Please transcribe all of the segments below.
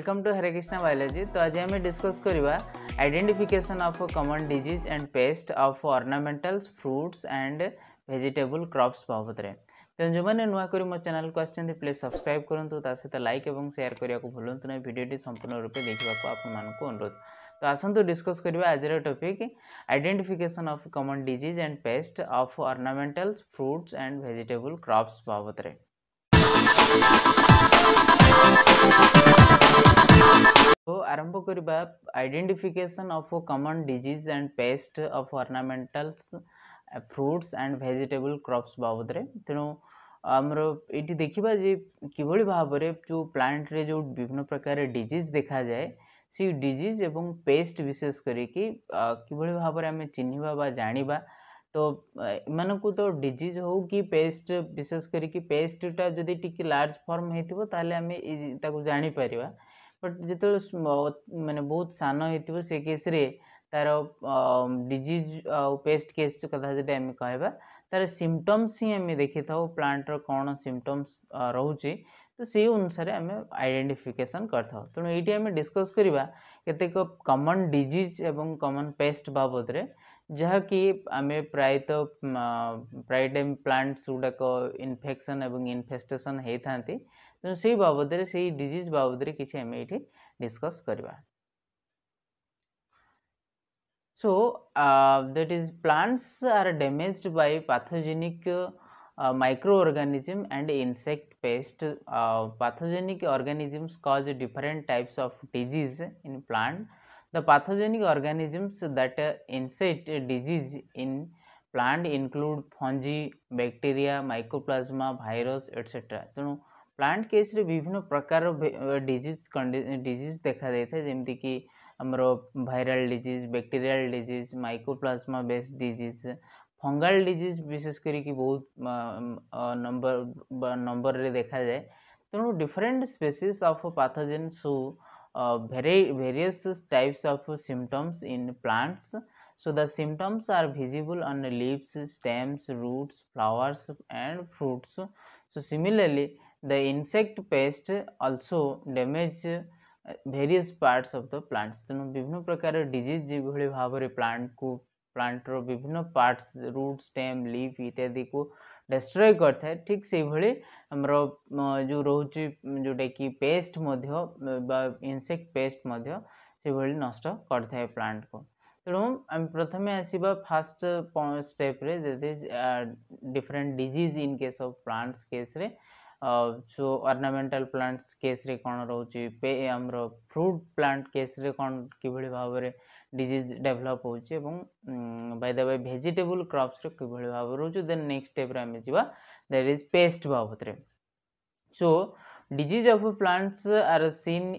Welcome to Hare Krishna biology तो आज आम डिस्कस करवा identification of common disease and pest of ornamentals fruits and vegetable crops बाबद में जो मैंने मो चेल को आ्लीज सब्सक्राइब करूँ ता सहित लाइक और सेयार करने को भूलु ना भिडियोटी संपूर्ण रूपे देखा आपको अनुरोध तो आसतु डिस्कस करवा आज topic identification of common disease and pest of ornamentals fruits and vegetable crops बाबद आरंभ करवा identification of common disease and pest of ornamentals fruits and vegetable crops बाबद तेणु आमर ये देखा जे कि भाव में जो प्लांट रे जो विभिन्न प्रकार डीज देखा जाए सी डीज एवं पेस्ट विशेष करें कि भाव तो आम चिन्हवा तो डीज हो कि पेस्ट विशेष करेस्टा ବିଶେଷ लार्ज फर्म ଯଦି ଟିକେ ଲାର୍ଜ बट जो मैंने बहुत सान हो से केस रे तार डिजिज पेस्ट केस कथा जब कह तार सिमटम्स ही देखी था प्लांटर कौन सिमटम्स रोचे तो सी अनुसार आम आईडेटिफिकेसन करेणु आम डिस्कस करवा के कमन डीज एवं कमन पेस्ट बाबद जहाँकि आम प्रायत तो प्राय टाइम प्लांट्स गुड़ाक इनफेक्शन और इनफेस्टेसन होती तेनालीबद से डिजिज बाबद किसी डिस्कस करवा so that is plants are damage by pathogenic microorganism and insect pest pathogenic organisms cause different types of disease in plant the pathogenic organisms that insect disease in plant include fungi bacteria mycoplasma virus etcetera तेनाली plant केस्रे विभिन्न प्रकार डीज डीज देखा देता तो है कि आमर viral disease bacterial disease mycoplasma based disease fungal disease विशेष कर बहुत नंबर नंबर रे देखा जाए तेणु different species of pathogen so various types of symptoms in plants so the symptoms are visible on leaves stems roots flowers and fruits so similarly The insect pest also damage various parts of the plants. ତେଣୁ ବିଭିନ୍ନ ପ୍ରକାର disease ଯେଭଳି ଭାବରେ ପ୍ଲାଣ୍ଟକୁ ପ୍ଲାଣ୍ଟର ବିଭିନ୍ନ parts root stem leaf ଇତ୍ୟାଦିକୁ destroy କରିଥାଏ ଠିକ୍ ସେଇଭଳି ଆମର ଯେଉଁ ରହୁଛି ଯେଉଁଟାକି ପେଷ୍ଟ ମଧ୍ୟ ବା ଇନସେକ୍ଟ ପେଷ୍ଟ ମଧ୍ୟ ସେଭଳି ନଷ୍ଟ କରିଥାଏ ପ୍ଲାଣ୍ଟକୁ ତେଣୁ ଆମେ ପ୍ରଥମେ ଆସିବା ଫାଷ୍ଟ ଷ୍ଟେପ୍ରେ ଯଦି different disease in case of plants କେସ୍ରେ जो अर्नामेटाल प्लांट्स केस्रे कौन रोच आम फ्रूट प्लांट केस्रे कौन भाव में डिजिज डेभलप हो बाय भेजिटेबुल क्रप्स कि भाव रोच देक्स्ट स्टेप आम जा इज पेस्ट बाबद so disease of plants are seen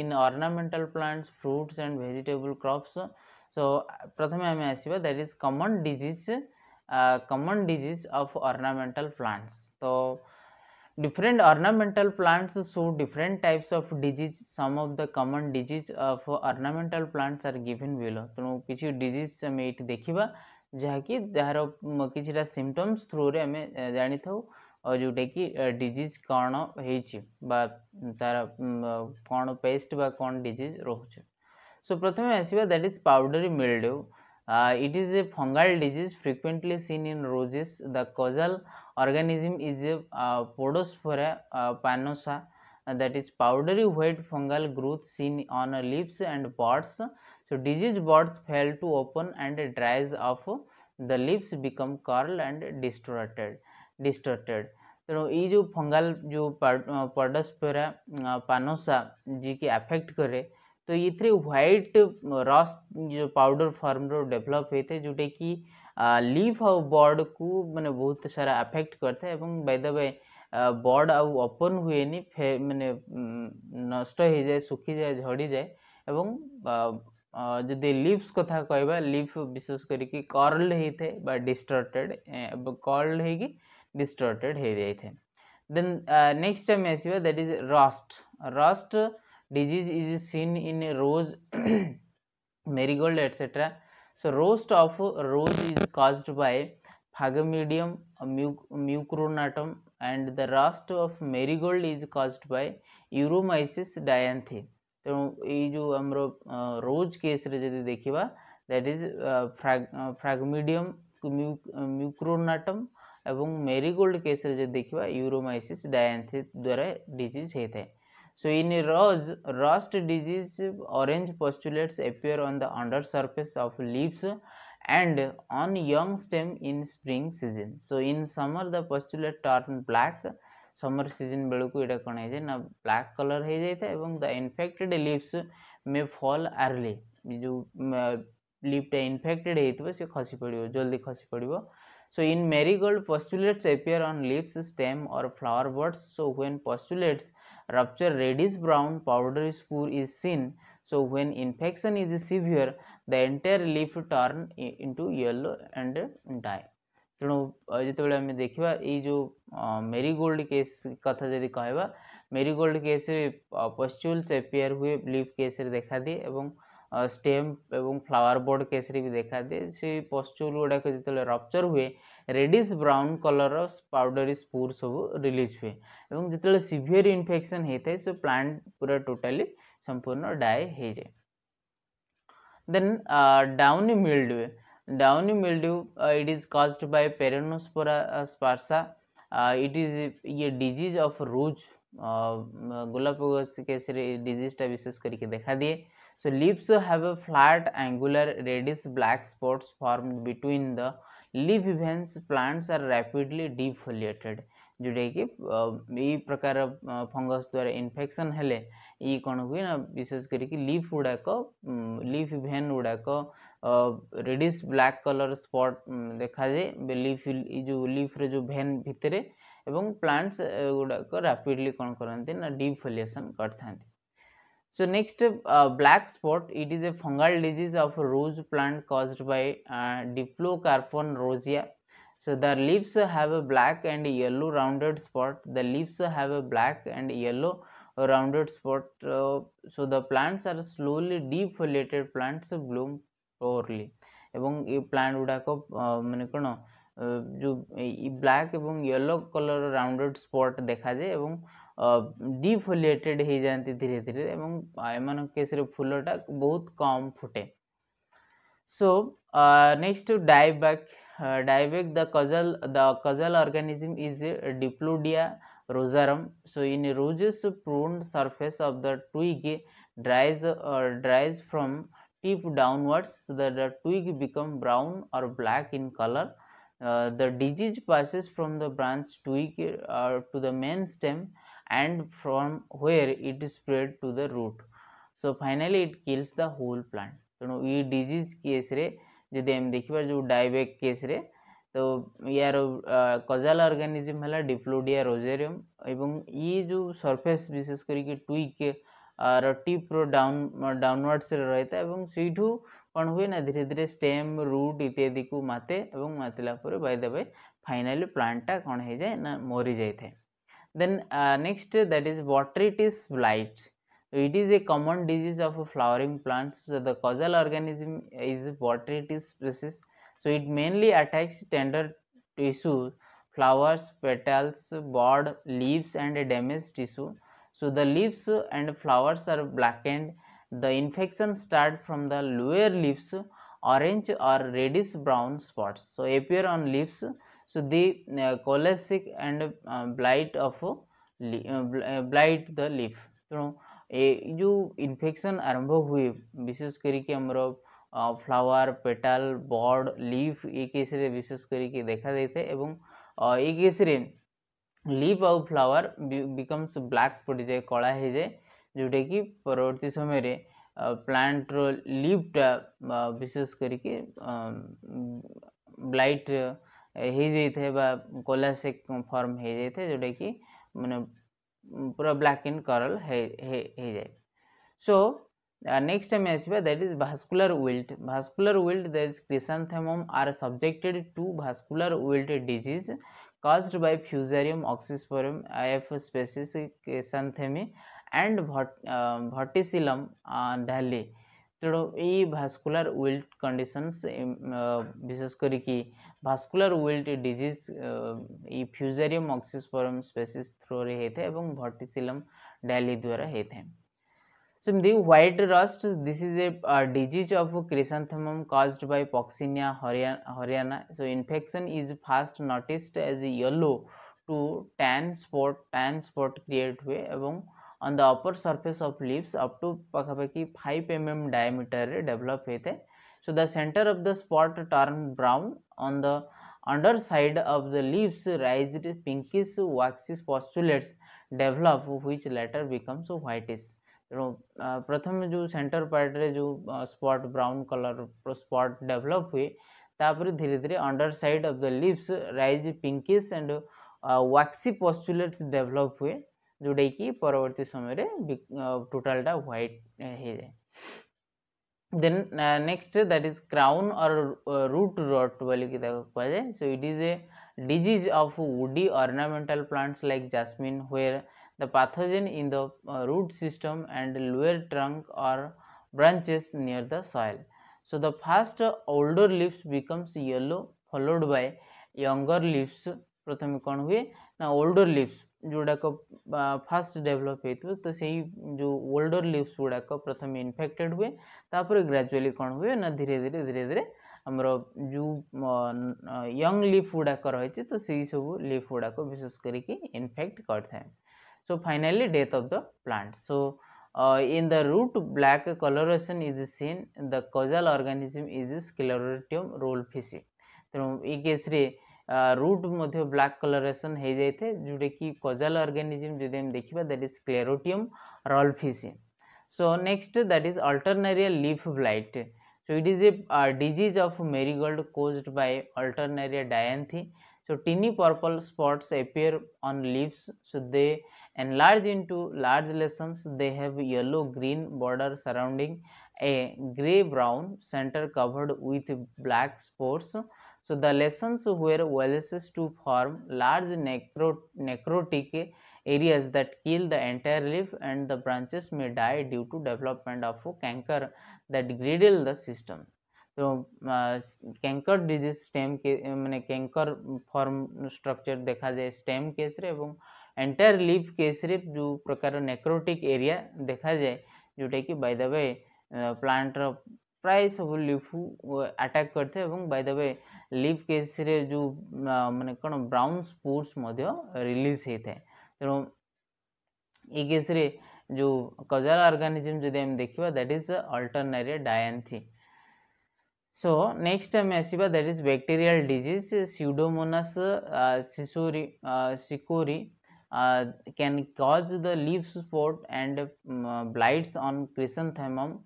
in ornamental plants fruits and vegetable crops so प्रथम आम आस इज common disease common disease of ornamental plants तो different ornamental plants show different types of disease some of the common disease of ornamental plants are given below ତେଣୁ କିଛି disease ଆମେ ଏଇଠି ଦେଖିବା ଯାହାକି ଯାହାର କିଛିଟା symptoms through ରେ ଆମେ ଜାଣିଥାଉ ଆଉ ଯେଉଁଟାକି disease କ'ଣ ହେଇଛି ବା ତାର କ'ଣ pest ବା କ'ଣ disease ରହୁଛି so ପ୍ରଥମେ ଆସିବା that is powdery mildew uh, it is a fungal disease frequently seen in roses the causal organism is a Podosphaera pannosa that is powdery white fungal growth seen on leaves and buds so disease buds fail to open and dries off the leaves become curl and distorted distorted तेना जो fungal जो पोडोस्फोरा uh, पानोसा uh, जी की affect करे तो ये white रस uh, जो powder firm रो develop होता है जोटा कि लिव आउ बर्ड को मैंने बहुत सारा एफेक्ट करता है बैद बर्ड आउ ओपन हुए नी फे मैंने नष्ट हो जाए सुखी जाए झड़ी जाए एवं जदि लिप्स कथा कह लिप विशेष करल होता डिस्टर्टेड हो होटर्टेड हो जाए देन नेक्स्ट टाइम आसवा that is rust rust disease is seen in rose marigold etcetera so roast of rose is caused by phagomydium mucronatum and the rust of marigold is caused by Uromyces dianthi ତେଣୁ ଏଇ ଯେଉଁ ଆମର rose କେସ୍ରେ ଯଦି ଦେଖିବା that is ଫ୍ରାଗମିଡ଼ିୟମ୍ ମ୍ୟୁକ୍ରୋନାଟମ୍ ଏବଂ Marigold କେସ୍ରେ ଯଦି ଦେଖିବା ୟୁରୋମାଇସିସ୍ ଡାୟାନ୍ଥି ଦ୍ୱାରା ଡିଜିଜ୍ ହୋଇଥାଏ so in rose rust disease orange pustules appear on the under surface of leaves and on young stem in spring season so in summer the pustule turn black summer season बेलू ये कण है ना black colour हो जाए the infected lives मे फल early जो लिपटा इनफेक्टेड हो खसी पड़ जल्दी खसी पड़े so in marigold pustules appear on leaves stem और flower buds so when pustules rupture reddish brown powdery spore is seen so when infection is severe the entire leaf turn into yellow and die तेणु ଯେତେବେଳେ आम देखा ଏଇ marigold case कथा जी कह marigold case पश्चुल्स ପଶ୍ଚୁଲ୍ସ हुए लिफ केस देखा दिए ଏବଂ स्टेम एवं फ्लावर बोर्ड रे भी देखा दिए से पस्चुल गुड़ाक जो रपचर हुए reddish brown colour powdery spore सब रिलीज हुए और जिते सीभीयर इनफेक्शन होता है तो से प्लांट पूरा टोटाली संपूर्ण डाए हो जाए then downy mildew downy mildew it is caused by Peronospora sparsa it is ये डिजीज ऑफ रूज गोलाप केस डिजीजा विशेष करके देखा दिए So leaves have a flat angular reddish black spots formed between the leaf events plants are rapidly defoliated जोटा कि यही प्रकार फंगस द्वारा इनफेक्शन हेले ये कौन हुए ना विशेष करके लीफ गुड़ाक लीफ भेन गुड़ाक रेडिश ब्लैक कलर स्पॉट देखा जाए लीफ जो लीफ रे जो भेन भितर एवं प्लांट्स गुड़ाक रैपिडली कौन करते ना डिफोलिएसन करते हैं So next uh, black spot it is a fungal disease of rose plant caused by uh, Diplocarpon rosea. So the leaves have a black and yellow rounded spot. The leaves have a black and yellow rounded spot. Uh, so the plants are slowly defoliated plants bloom poorly. उड़ा को मैंने कहना जो ये ଯେଉଁ एवं ଏବଂ yellow colour ରାଉଣ୍ଡେଡ଼୍ देखा जाए एवं डिफोलिएटेड हो जाती धीरे धीरे एवं एम केस फुलटा बहुत कम फुटे so next dieback dieback the causal the causal organism is Diplodia rosarum so in roses prune surface of the twig dries dries from tip downwards the twig become brown और black in colour the disease passes from the branch twig to the main stem and from where it spread to the root. So finally it kills the whole plant. तो नो ये disease case रे जदि हम देखिबा जो डायबेक case रे तो यार कजल ऑर्गेनिज्म है डिप्लोडिया रोजेरियम एवं ये जो सरफेस विशेष करी के ट्विक आरो टिप प्रो डाउन डाउनवर्ड्स रे रहता एवं सीठू कोन हुए ना धीरे-धीरे स्टेम रूट इत्यादि को माते एवं मातेला पर बाय द बाय फाइनली प्लांटटा कोन हे जाय ना मरी जाए था then uh, next that is botrytis blight it is a common disease of flowering plants so the causal organism is botrytis species so it mainly attacks tender tissue flowers petals bud leaves and damaged tissue so the leaves and flowers are blackened the infection start from the lower leaves orange or reddish brown spots so appear on leaves so the uh, and and uh, blight the leaf uh, uh, uh, blight the तेणु ए जो infection आरंभ हुए विशेष करके आमर flower पेटाल bird लिफ ये case विशेष करके देखा देखाई एवं ये केस लिफ आउ फ्लावर बिकम्स ब्लैक पड़ी जाए कला हो जाए जोटा कि परवर्ती समय रे प्लांट लिफ्टा विशेष करके ब्लाइट कोलासे फर्म हो जाए जोटा कि मैंने पूरा ब्लाक इन करल जाए सो नेक्स्ट आम आस that is vascular wilt vascular wilt that is chrysanthemum are subjected to vascular wilt disease caused by Fusarium oxysporum f species chrysanthemi and Verticillium dahliae তো এ ভাস্কুলার উইল্ট কন্ডিশনস বিশেষ করে কি vascular wilt disease ই Fusarium oxysporum species through রে হেথে এবং Verticillium dahliae দ্বারা হেথে so the white rust this is a disease of chrysanthemum caused by Puccinia horiana horiana so infection is first noticed as a yellow to tan spot tan spot create হে এবং on the upper surface of leaves up to पखापाखि five M M diameter develop होता है so the centre of the spot turn brown on the under side of the leaves raised pinkish waxy pustules develop हुई later becomes whitish तेणु प्रथम जो centre पार्ट्रे जो spot brown colour spot develop हुए तापर धीरे धीरे under side of the leaves raised pinkish and waxy pustules develop हुए जोटा कि परवर्त समय टोटालटा ह्वैट हो जाए दे नेक्स्ट दैट इज क्राउन और रुट रट बोल कहुए so it is a disease of woody ornamental plants like jasmine where the pathogen in the root system and lower trunk और branches near the soil so the first older leaves becomes yellow followed by younger leaves प्रथम कौन हुए ना older leaves जोड़ाक first develop हो तो से जो ओल्डर लिप्स गुड़ाक प्रथम इनफेक्टेड हुए तापर ग्राजुआली कौन हुए ना धीरे धीरे धीरे धीरे आमर जो यंग लिफ गुड़ाक रही तो से सब लिफ गुड़ाक विशेष करके इनफेक्ट कर so finally death of the plant so in the root black colouration is seen the causal organism is Sclerotium rolfsii तेनाली केस्रे रूट मध्य ब्लाक कलरेशन हो जाए थे जोटा कि कजाल अर्गानिजम जो देखा that is Sclerotium rolfsii so next that is Alternaria leaf blight so it is a disease of marigold caused by Alternaria डायथी सो टी purple spots appear on leaves so they enlarge in to large lesions they have yellow green border surrounding a grey brown centre covered with black spores so the lesions where वेलसेस to form large necro necrotic areas that kill the entire leaf and the branches may die due to development of canker that girdle the system तो canker disease stem के मैंने canker form structure देखा जाए stem केस्रे entire लिफ केस्रे जो प्रकार necrotic area देखा जाए जोटा कि बाय द वे प्लांट प्राय सब लिफ आटाक करते लिफ केस जो मान कौन ब्राउन स्पोर्ट्स रिलीज होता है तेणु रे जो कजाल अर्गानिजम तो जो देखा दैट इज अल्टरनेरिया डायथी सो नेक्स्ट आम आसवा that is bacterial disease Pseudomonas cichorii cichorii can cause the leaf spot and on क्रिशन chrysanthemum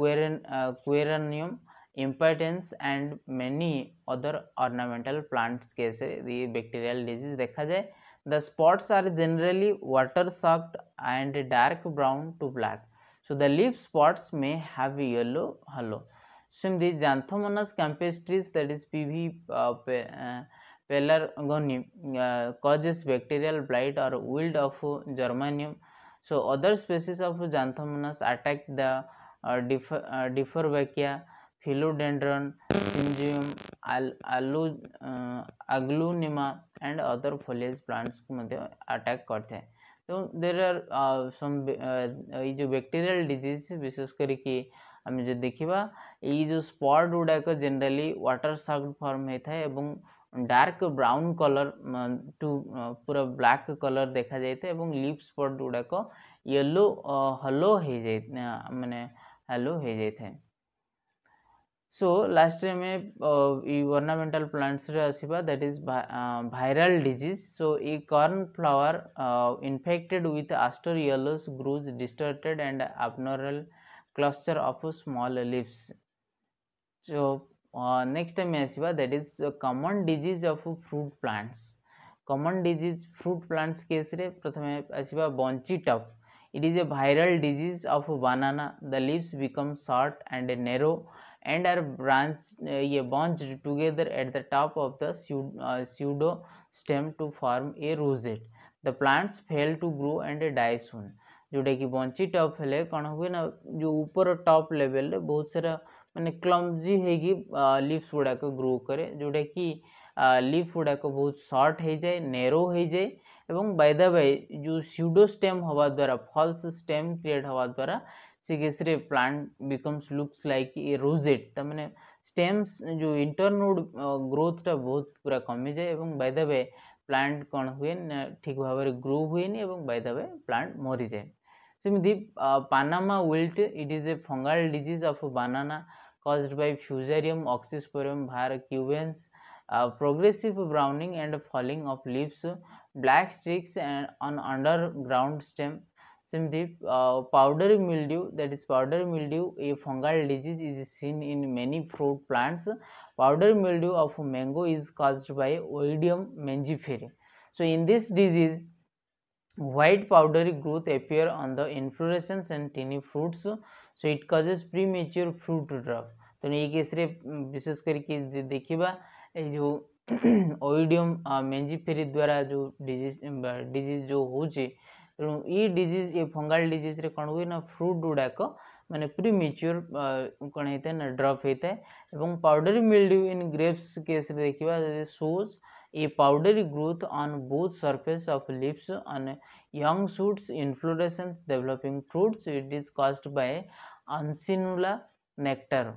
geranium impatiens and many other ornamental plants case bacterial disease देखा जाए the spots are generally water soaked and dark brown to black so the leaf spots may have yellow halo सेमती Xanthomonas campestris that is P V पेलर pelargonium causes bacterial blight और wilt of geranium so other species of Xanthomonas attack the Dieffenbachia Syngonium आलू Aglaonema and other foliage plants को मध्य attack करते हैं तो there are some जो bacterial disease विशेष करके आम जो देखा ये स्पट गुड़ाक जेनेली व्टर साउट फर्म होता है और डार्क ब्राउन कलर टू पूरा ब्लैक कलर देखा जाए लिप स्पट गुड़ाक येलो हलो हो जाए मानने हेलो हेजे थे सो लास्ट में ऑर्नामेंटल प्लांट्स रे that is viral disease so ये cornflower infected with aster yellows grows distorted and abnormal cluster of small leaves so next आम में that is common disease of fruit plants common disease fruit plants case प्रथम आसवा आसीबा bunchy top It is a viral disease of banana. The leaves become short and narrow and are branched, uh, bunched together at the top of the pseudo stem to form a rosette. The plants fail to grow and die soon. जोटा कि bunchy टप हेले कौन हुए ना जो ऊपर टप level रे बहुत सारा मानने क्लमजी होगी लिप्स गुड़ाक ग्रो करे जोटा कि लिप गुड़ाक बहुत सर्ट हो जाए नेरो हो जाए এবং বাই দ্য বাই ଯେଉଁ ସିଉଡୋ ଷ୍ଟେମ୍ ହେବା ଦ୍ୱାରା ଫଲ୍ସ ଷ୍ଟେମ୍ କ୍ରିଏଟ୍ ହେବା ଦ୍ୱାରା ସେକେସରେ plant becomes looks like a rosette ତାମାନେ ଷ୍ଟେମ୍ସ ଯେଉଁ ଇଣ୍ଟରନୋଡ୍ ଗ୍ରୋଥଟା ବହୁତ ପୁରା କମିଯାଏ ଏବଂ ବାଇ ଦ୍ୟ ବେ ପ୍ଲାଣ୍ଟ କ'ଣ ହୁଏ ନା ଠିକ୍ ଭାବରେ ଗ୍ରୋ ହୁଏନି ଏବଂ ବାଇ ଦ୍ୟ ବେ ପ୍ଲାଣ୍ଟ ମରିଯାଏ ସେମିତି Panama wilt it is a fungal disease of banana caused by fusarium oxysporum var cubans uh, progressive browning and falling of leaves black streaks and on underground stem सेमती powder mildew that is powder mildew a fungal disease is seen in many fruit plants powder mildew of mango is caused by Oidium mangiferae so in this disease white powder growth appear on the inflorescence and tiny fruits so it causes premature fruit drop तेनाली विशेष करके देखा ये जो ઓઇડિયમ મેન્જીફેરી દ્વારા ଯେଉଁ disease disease ଯେଉଁ ହେଉଛି ତେଣୁ ଏଇ ଡିଜିଜ୍ ଏ ଫଙ୍ଗାଲ ଡିଜିଜ୍ରେ କ'ଣ ହୁଏ ନା ଫ୍ରୁଟ୍ ଗୁଡ଼ାକ ମାନେ ପ୍ରିମେଚ୍ୟୁର୍ କ'ଣ ହେଇଥାଏ ନା ଡ୍ରପ୍ ହେଇଥାଏ ଏବଂ ପାଉଡରୀ ମିଲ୍ଡ୍ୟୁ ଇନ୍ ଗ୍ରେପ୍ସ କେସ୍ରେ ଦେଖିବା ଯଦି shows a powdery growth on both surface of leaves on young shoots inflorescence developing fruits it is caused by Uncinula necator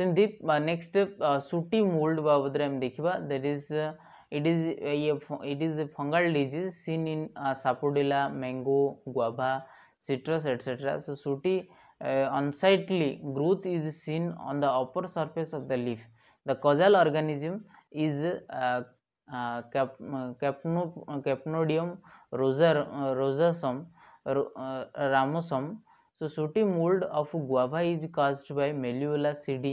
ସେମିତି ନେକ୍ସଟ ସୁଟି ମୋଲ୍ଡ ବାବଦରେ ଆମେ ଦେଖିବା that is it is a it is a fungal disease seen in uh, sapodilla mango guava citrus etc so sooty uh, unsightly growth is seen on the upper surface of the leaf the causal organism is uh, uh, cap, uh, capno, capnodium rosar, uh, rosasum uh, ramosum so sooty mould of guava is caused by Meliola psidii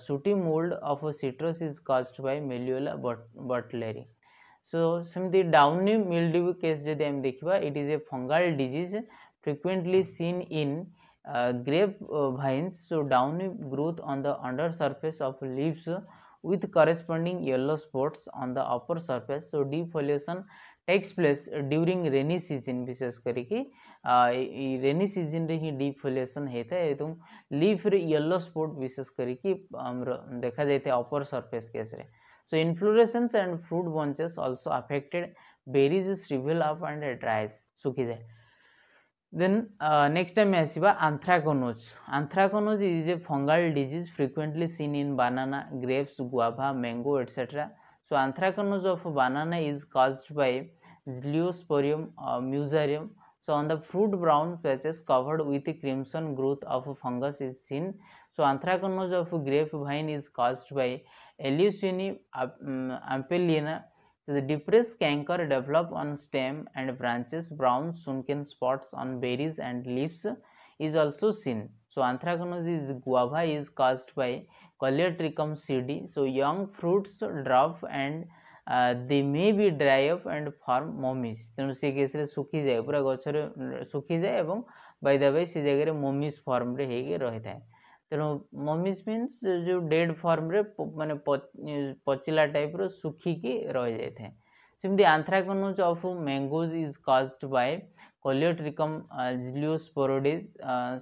sooty mould of citrus is caused by Meliola butleri so सेमती downy mildew case जब देखा it is a fungal disease frequently seen in grape vines so down growth on the under surface of leaves with corresponding yellow spots on the upper surface so defoliation takes place during rainy season विशेष करके rainy season रे ही deep फोलिएसन होता है लिफ रे yellow spot विशेष कर देखा जाए अपर सरफेस केस रे so inflorescence and fruit bunches also affected berries shrivel up and dries सुखी जाए देन नेक्स्ट टाइम आसवा anthracnose anthracnose is a fungal disease frequently seen in banana grapes guava mango etcetera so anthracnose of banana is caused by Gloeosporium musarum uh, So on the fruit brown patches covered with crimson growth of fungus is seen. So anthracnose of grapevine is caused by Eleusine mm, ampelina. So the depressed canker develop on stem and branches. Brown sunken spots on berries and leaves is also seen. So anthracnose is guava is caused by Coleotrichum cd. So young fruits drop and they may वि dry off and form mummies तेणु से case सुखी जाए पूरा गचर सुखी जाए बै दाई से जगह ममिज फर्म रही था तेणु ममिज मीनस जो डेड फर्म मान पचिला टाइप रुखिकी रही जाए सेमती anthracnose of mangoes is caused by Colletotrichum gloeosporioides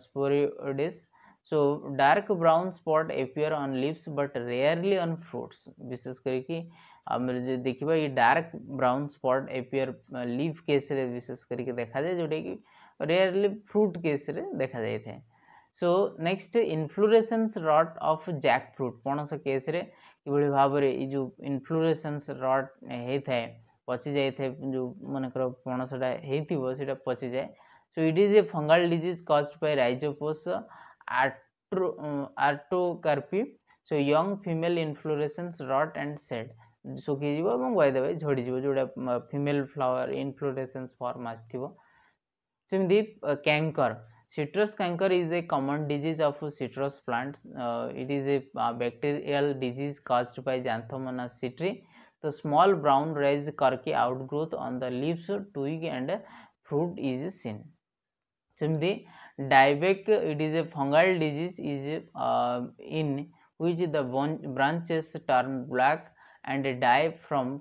स्पोरोडिस् so dark brown spot appear on leaves but rarely on fruits विशेष करके आम देखा ये dark brown spot appear leaf case विशेष करके देखा जाए जोटा कि रेयरली फ्रुट केस देखा जाए थे so next inflorescence rot of jackfruit पणस केस भाव में जो इनफ्लोरेसेंस रट होता है पचि जाए जो मनकर पणसटा हो पचि जाए so it is a fungal disease caused by Rhizopus arto artocarpi so young female inflorescence rot and shed सुखी वायदे वाई झड़ी जो फिमेल फ्लावर इनफ्लोरेसेंस फर्म आमती canker citrus canker is a common disease of citrus plants it is a bacterial disease caused by Xanthomonas citri तो small brown raised करके outgrowth on the leaves twig and fruit is seen सेमती dieback it is a fungal disease is in which the branches turn black and dive from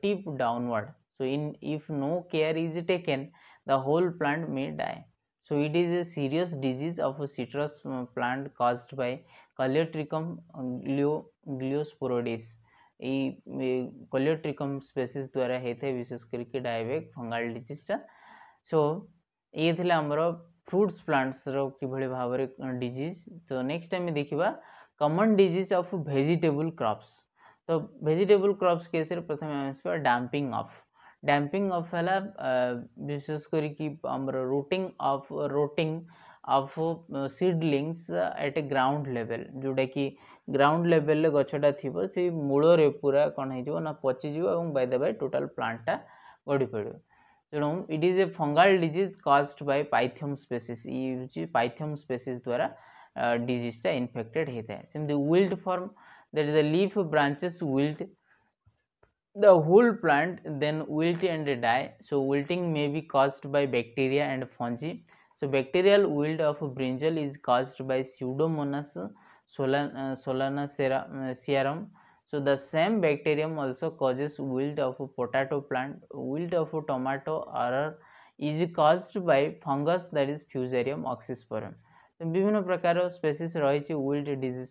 tip downward so in if no care is taken the whole plant may die so it is a serious disease of a citrus plant caused by coleotrichum gliosporides Colletotrichum species द्वारा होता है विशेष करके डायबेक फंगाल डिजीजा सो ये थे आमर fruits plants रिभली भाव disease तो next आम देखा common disease of vegetable crops तो वेजिटेबल क्रप्स के आस प्रथम डैम्पिंग अफ डैम्पिंग अफ है विशेष कि rotting of rotting of seedlings at a ground level जोटा कि ग्राउंड लेवेल गचटा थी से मूल पूरा कौन हो पचीज और बाय द टोटाल प्लांटा गढ़ी पड़े तेणु it is a fungal disease caused by Pythium species ये पाइथियम स्पेसीस द्वारा डिजीजटा इनफेक्टेड होता है सेमती wilt form that is the leaf branches wilt the whole plant then wilt and die so wilting may be caused by bacteria and fungi so bacterial wilt of brinjal is caused by pseudomonas solanacearum uh, uh, so the same bacterium also causes wilt of potato plant wilt of tomato or is caused by fungus that is fusarium oxysporum তো বিভিন্ন species species রয়েছে wilt disease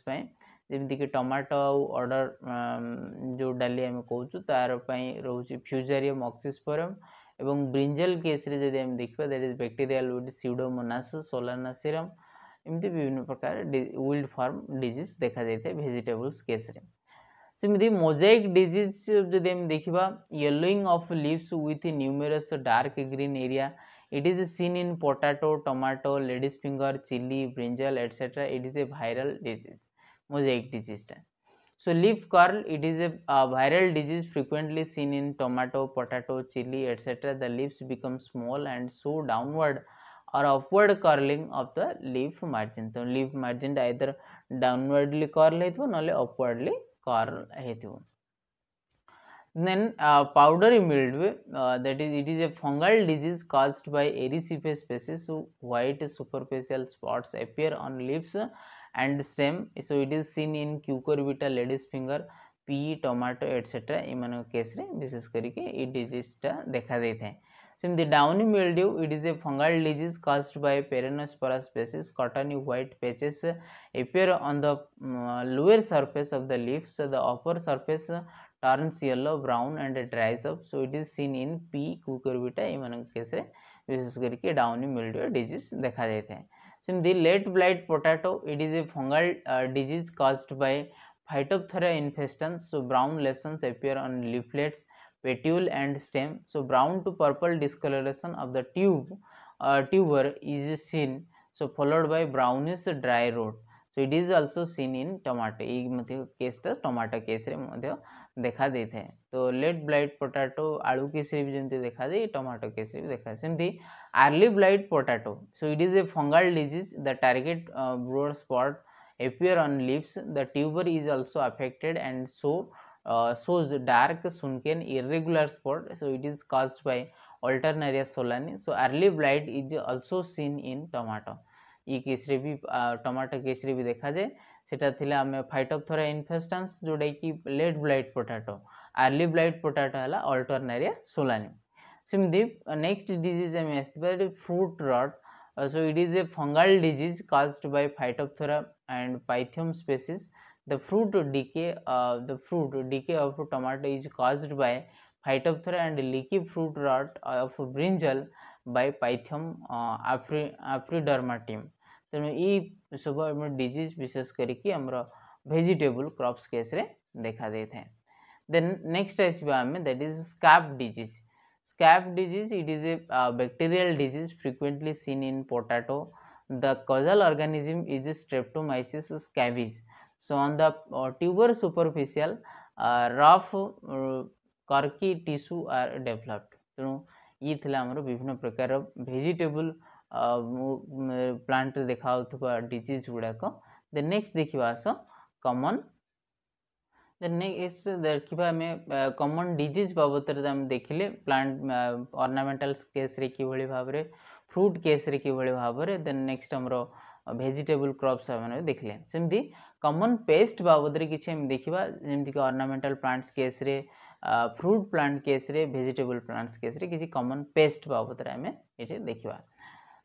ଯେମିତିକି tomato ଆଉ ଅର୍ଡ଼ର୍ ଯେଉଁ ଡାଲି ଆମେ କହୁଛୁ ତା'ର ପାଇଁ ରହୁଛି ଫ୍ୟୁଜାରିୟମ୍ ଅକ୍ସିସ୍ପୋରମ୍ ଏବଂ ବ୍ରିଞ୍ଜେଲ୍ କେସ୍ରେ ଯଦି ଆମେ ଦେଖିବା that is bacterial wilt Pseudomonas solanacearum ଏମିତି ବିଭିନ୍ନ ପ୍ରକାର ୱିଲ୍ଡ ଫର୍ମ ଡିଜିଜ୍ ଦେଖାଯାଇଥାଏ ଭେଜିଟେବଲ୍ସ କେସ୍ରେ ସେମିତି ମୋଜାଇକ୍ ଡିଜିଜ୍ ଯଦି ଆମେ ଦେଖିବା yellowing of leaves with numerous dark green area it is seen in potato tomato lady's finger chili brinjal etc it is a viral disease mosaic डिजीजटा so leaf curl it is a viral disease frequently seen in tomato potato chilli etcetera the leaves become small and so downward और upward curling of the leaf margin तो leaf margin आदर downwardly curl हो ना upwardly curl हो then powdery mildew that is it is a fungal disease caused by Erysiphe species white superficial spots appear on leaves सेम so it is seen in in cucurbita ladies finger pea tomato etcetera यम केस्रे विशेष करके ये डिजीजटा देखा देता था सेमती downy mildew it is a fungal disease caused by Peronospora species cotton white patches appear on the lower surface of the leaf so the upper surface turns yellow brown and dries up so it is seen in pea Cucurbita यम केस्रे विशेष करके downy mildew disease देखा जाता सिम the late blight potato it is a fungal disease caused by Phytophthora infestans so brown lesions appear on leaflets petiole and stem so brown to purple discolouration of the tube tuber is a seen so followed by brown is dry rot so it is also seen in tomato ये केसटा tomato case देखा दे तो late blight potato आलु केसरी भी जमी देखा दे tomato केसरी भी देखा सेमती early blight potato so it is a fungal disease the target broad spot appear on leaves the tuber is also affected and so shows dark sunken irregular spot so it is cause by Alternaria solani so early blight is also seen in tomato केसरी भी tomato केसरी भी देखा जाए सेटा थी आम Phytophthora infestans जोटा कि late blight potato early blight potato है अल्टरनेरिया सोलानी सेमती नेक्स्ट डिजिज आम आस fruit rot so it is a fungal disease caused by Phytophthora and Pythium species the fruit decay the fruit decay of tomato is caused by Phytophthora and leaky fruit rot of brinjal by Pythium आफ्रि aphanidermatum तेनालीराम disease विशेष करेजिटेबुल crops case देखा दे था next आसमें that is स्का disease स्कैप Ds it is a bacterial disease frequently seen in potato the causal organism is Streptomyces scabies so on the tuber superficial rough corky tissue are developed तेणु ये आम विभिन्न प्रकार भेजिटेबुल प्लांट देखा डीज गुड़ाक दे next देखा आस कमन देक्स्ट देखा कमन डीज बाबत तो देखिले प्लांट अर्णामेटाल केस्रे कि भाव में फ्रूट केस्रे कि भाव में देन नेक्स्ट आम भेजिटेबल क्रप्स देखिले सेमती कमन पेस्ट बाबद किसी देखा जमीक अर्णामेटाल प्लांट्स केस्रे फ्रूट प्लांट केस्रे भेजिटेबुल प्लांट्स केस्रे कमन पेस्ट बाबद ये देखा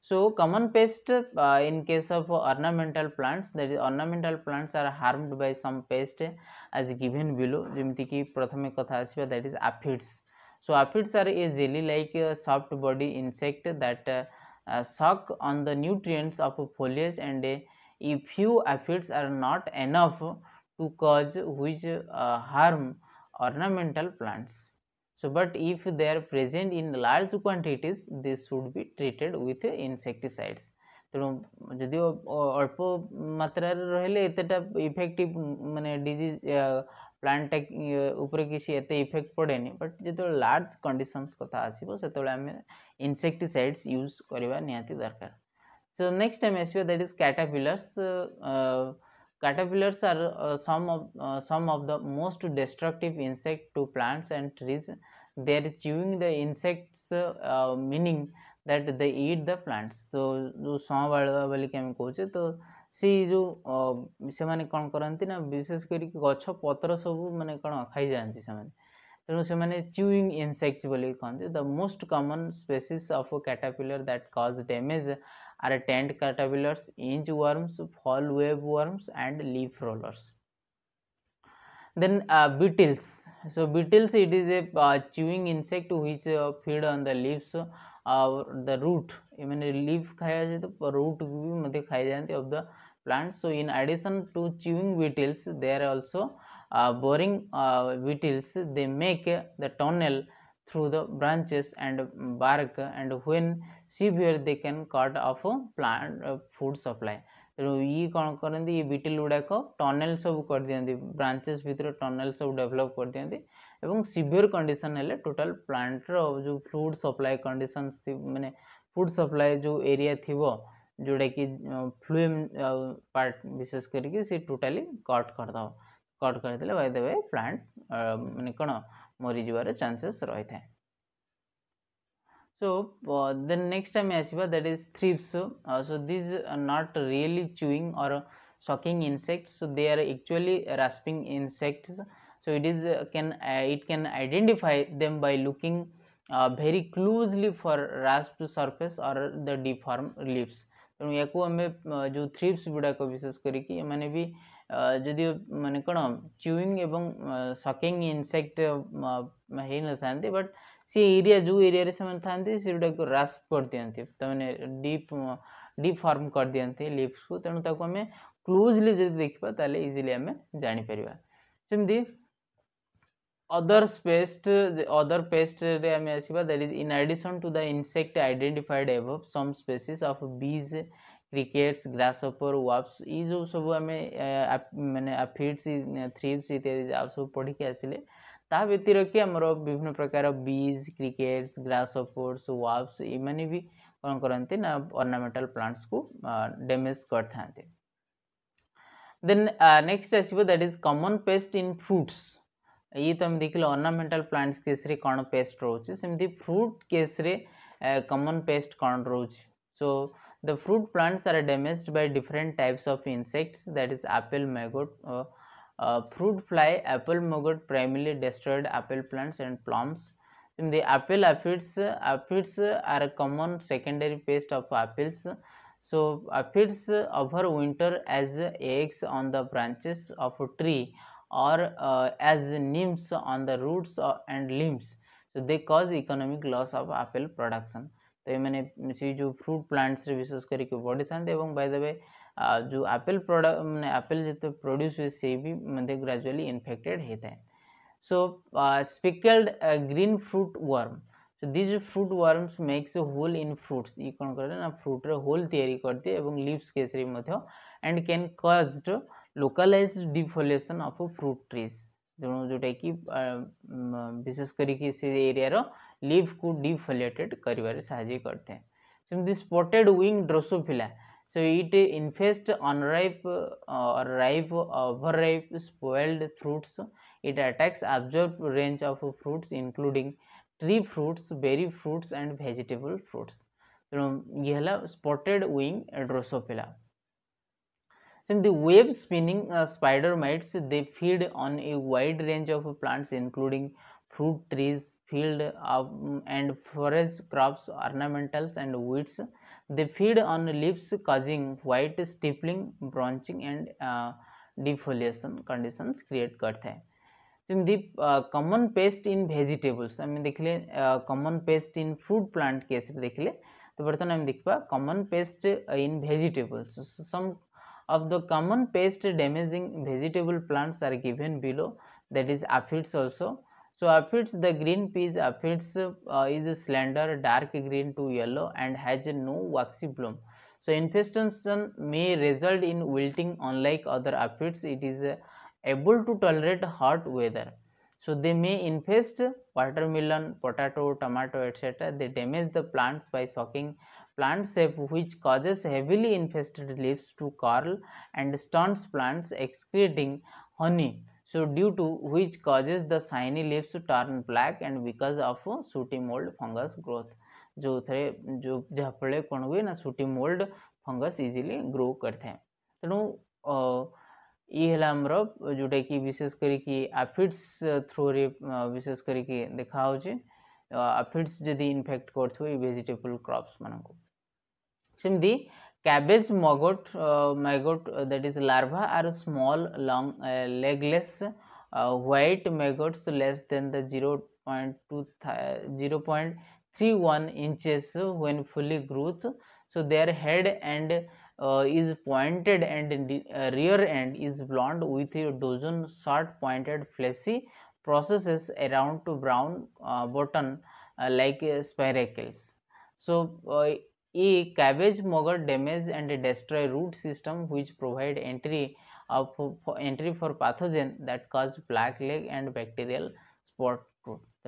So common pest uh, in case of ornamental plants that is ornamental plants are harmed by some pest as given below that is aphids so aphids are a jelly like uh, soft body insect that uh, uh, suck on the nutrients of foliage and uh, a few aphids are not enough to cause which uh, harm ornamental plants so, but if they are present in large quantities, they should be treated with insecticides. ତେଣୁ ଯଦି ଅଳ୍ପ ମାତ୍ରାରେ ରହିଲେ ଏତେଟା effective ମାନେ disease ପ୍ଲାଣ୍ଟଟା ଉପରେ କିଛି ଏତେ ଇଫେକ୍ଟ ପଡ଼େନି ବଟ୍ ଯେତେବେଳେ ଲାର୍ଜ କଣ୍ଡିସନ୍ସ କଥା ଆସିବ ସେତେବେଳେ ଆମେ ଇନସେକ୍ଟିସାଇଡ୍ସ ୟୁଜ୍ କରିବା ନିହାତି ଦରକାର ସୋ ନେକ୍ସଟ ଆମେ ଆସିବା that is caterpillars caterpillars are some of some of the most destructive insect to plants and trees they are chewing the insects uh, meaning that they eat the plants so जो संवाड़ा बोली कि आम se तो सी जो से मैंने कौन करती ना विशेष कर गछ पतर सब मैंने कौन खाई जाती से तेणु से मैंने च्यूइंग इनसेक्ट बोली कहते the most common species of caterpillar that cause damage are tent caterpillars inch worms fall web worms and leaf rollers then beetles so beetles it is a uh, chewing insect which uh, feed on the leaves uh, the root I mean leaf खाया जाए तो root भी मतलब खाए जाते of the plants so in addition to chewing beetles they are also uh, boring uh, beetles they make the tunnel through the branches and bark and when severe they can cut off plant uh, food supply ये कौन करती ये बिटिल गुड़ाक tunnel सब कर दिखती branches भितर tunnel सब develop कर दिखती है सीभीयर कंडीशन है टोटाल प्लांटर जो फ्लूड सप्लाए कंडीशन मैंने फुड सप्लाए जो एरिया थी जोटा कि फ्लुएम पार्ट विशेष करोटाली कट करद कट करदे वायदे वाय प्लांट मैंने कौन मरीज चांसेस रही था so uh, the next time asiba that is thrips uh, so these are not really chewing or sucking insects so they are actually rasping insects so it is uh, can it can identify them by looking very closely for rasped surface or the deformed leaves ତେଣୁ ୟାକୁ ଆମେ ଯେଉଁ ଥ୍ରିପ୍ସ ଗୁଡ଼ାକ ବିଶେଷ କରିକି ଏମାନେ ବି जदि मान कौन च्यूंग सकिंग इनसेक्ट हो न था बट सी एरिया जो एरिया से गुटा रास् कर दिखती तो मैंने डीप डीप फर्म कर दिखती लिप्स को तेनाली क्लोजली जब देखा तो इजिली आम जापर सेमती अदर पेस्ट अदर पेस्ट आसवा that is in addition to the insect identified एव some of bees crickets grasshopper wasps ये जो सब आम मैंने फिट्स थ्रीप्स इत्यादि आप सब पढ़ी आसे ताकि आम विभिन्न प्रकार बीज क्रिकेट्स ग्रासअपर्स वाप्स ये भी कौन करते ना अर्णामेटाल प्लांट्स को डैमेज कर था देन नेक्स्ट आसो is common pest in fruits ये तो आम देख लर्णामेटाल प्लांट्स केस्रे कौन पेस्ट रोचे सेमती फ्रुट केस्रे कमन पेस्ट कौन रोच सो The fruit plants are damaged by different types of insects that is apple maggot. Uh, uh, fruit fly apple maggot primarily destroyed apple plants and plums. In the apple aphids, aphids are a common secondary pest of apples. So aphids overwinter as eggs on the branches of a tree or uh, as nymphs on the roots uh, and limbs. So they cause economic loss of apple production. तो ये जो fruit plants विशेष कर बढ़ी था तो by way जो आपल product मैंने आपल जो प्रड्यूस हुए से भी ग्राजुआली इनफेक्टेड होता है so speckled green fruit worm so these fruit worms makes a hole in fruits ये कौन करते ना फ्रूट्रे होल या लिवस केस and can cause localised defoliation of fruit trees तेणु जोटा कि विशेषकर एरिया लिव को डिफलेटेड करते spotted wing Drosophila so it infest unripe ripe over ripe spoiled fruits it attacks अब्जर्व range of fruits including tree fruits berry fruits and vegetable fruits Tenali spotted wing Drosophila सेमती web spinning spider mites they feed on wide range of plants including fruit trees field of, and forage crops ornamentals and weeds they feed on leaves causing white stippling branching and uh, defoliation conditions create करते हैं सिम the common pest in vegetables आम देखिले common pest in fruit plant case देखिले तो बर्तमान आम देखा common pest in vegetables some of the common pest damaging vegetable plants are given below that is aphids also So aphids, the green peas aphids uh, is slender, dark green to yellow and has no waxy bloom. So infestation may result in wilting unlike other aphids. It is uh, able to tolerate hot weather. So they may infest watermelon, potato, tomato, etc. They damage the plants by sucking plant sap, which causes heavily infested leaves to curl and stunts plants excreting honey so due to which causes the shiny leaves turn turn and and because of mould fungus growth जो थे जो जहाँ फल कौन हुए ना sooty mould fungus easily grow कर हैं तेणु ये आमर जोटा कि विशेष करफिड्स थ्रु रे विशेष कर देखा होफिड्स जदि इनफेक्ट करेजिटेबुल क्रप्स मानक सेमती cabbage maggot uh, maggot uh, that is larva are small long uh, legless uh, white maggots less than the 0 0.31 inches when fully growth so their head and uh, is pointed and uh, rear end is blunt with a dozen short pointed fleshy processes around to brown bottom like spiracles so a cabbage maggot damage and destroy root system which provide entry entry for pathogen that cause black leg and bacterial spot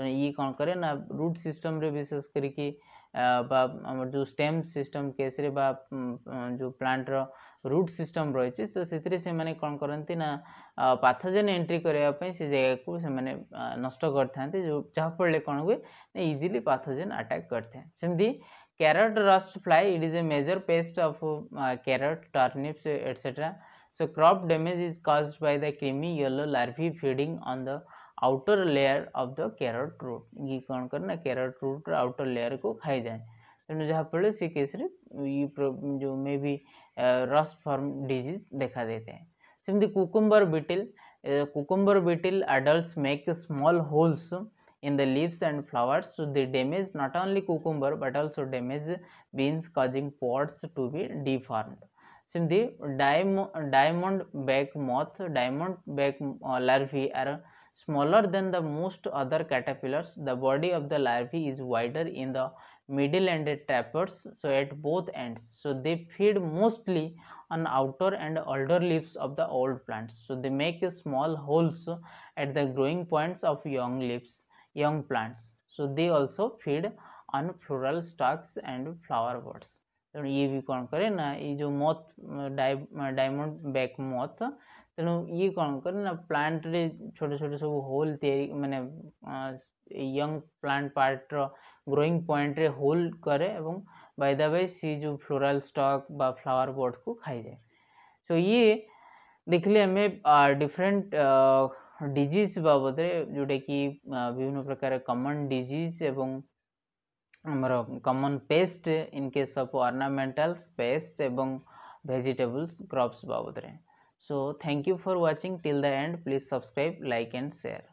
ये कौन करे ना root system रे विशेष कर जो stem system case रे बा जो प्लांट रो रूट सिस्टम रही तो से माने कौन करती ना पाथोजेन एंट्री करने जगह को से नष्ट करते जो जहाँफल कौन हुए ना इजिली पाथोजेन आटाक करते हैं carrot rust fly it is a major pest of uh, carrot turnips etc so crop damage is caused by the creamy yellow larvae feeding on the outer layer of the carrot root ये कौन करना carat root outer layer को खाई जाए तेणु जहाँफल से case ये जो मे भी रस फर्म डिजीज देखा देते हैं सेमती cucumber beetle cucumber beetle adult make small holes in the leaves and flowers so they damage not only cucumber but also damage beans causing pods to be deformed so the diamond diamond back moth diamond back uh, larvae are smaller than the most other caterpillars the body of the larvae is wider in the middle and tapers so at both ends so they feed mostly on outer and older leaves of the old plants so they make small holes at the growing points of young leaves young plants so they also feed on floral stalks and flower buds तो ये भी कौन करे ना ये जो moth diamond back moth तेणु तो ये कौन करे ना प्लांट रे छोटे छोटे सब होल तैयारी मैंने young plant part growing point रे होल करे एवं बाय द वे सी जो फ्लोराल स्टॉक बा फ्लावर बोर्ड को खाई जाए सो तो ये देख ली हमें डिफरेंट डीज बाबद जोटा कि विभिन्न प्रकार कमन डीज एवं आमर common pest in case of ornamental pest एवं वेजिटेबल्स क्रॉप्स बाबद so thank you for watching till the end please subscribe like and share